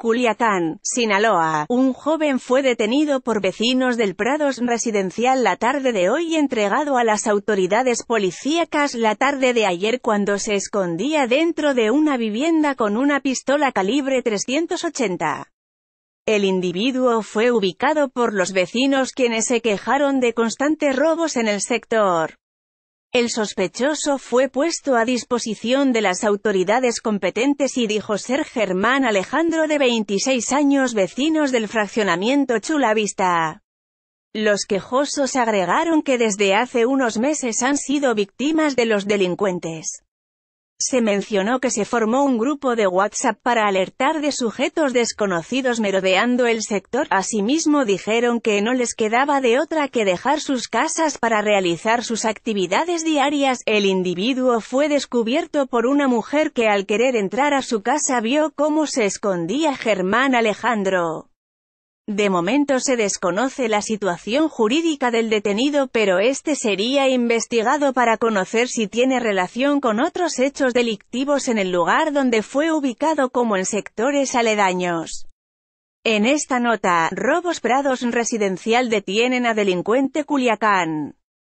Culiacán, Sinaloa, un joven fue detenido por vecinos del Prados residencial la tarde de hoy y entregado a las autoridades policíacas la tarde de ayer cuando se escondía dentro de una vivienda con una pistola calibre 380. El individuo fue ubicado por los vecinos quienes se quejaron de constantes robos en el sector. El sospechoso fue puesto a disposición de las autoridades competentes y dijo ser Germán Alejandro de 26 años vecinos del fraccionamiento Chulavista. Los quejosos agregaron que desde hace unos meses han sido víctimas de los delincuentes. Se mencionó que se formó un grupo de WhatsApp para alertar de sujetos desconocidos merodeando el sector. Asimismo dijeron que no les quedaba de otra que dejar sus casas para realizar sus actividades diarias. El individuo fue descubierto por una mujer que al querer entrar a su casa vio cómo se escondía Germán Alejandro. De momento se desconoce la situación jurídica del detenido pero este sería investigado para conocer si tiene relación con otros hechos delictivos en el lugar donde fue ubicado como en sectores aledaños. En esta nota, Robos Prados Residencial detienen a delincuente Culiacán.